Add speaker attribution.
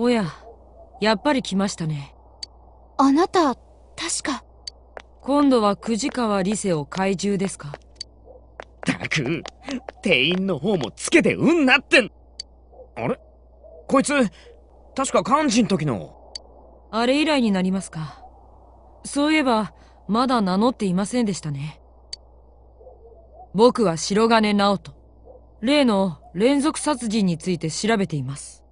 Speaker 1: おややっぱり来ましたね
Speaker 2: あなた確
Speaker 3: か今度は久慈川理世を怪獣ですかっ
Speaker 4: たく店員の方もつけてうんなってんあれこいつ確か肝心ん時の
Speaker 1: あれ以来になりますかそういえばまだ名乗っていませんでしたね僕は白金直人例の連続殺人について調べています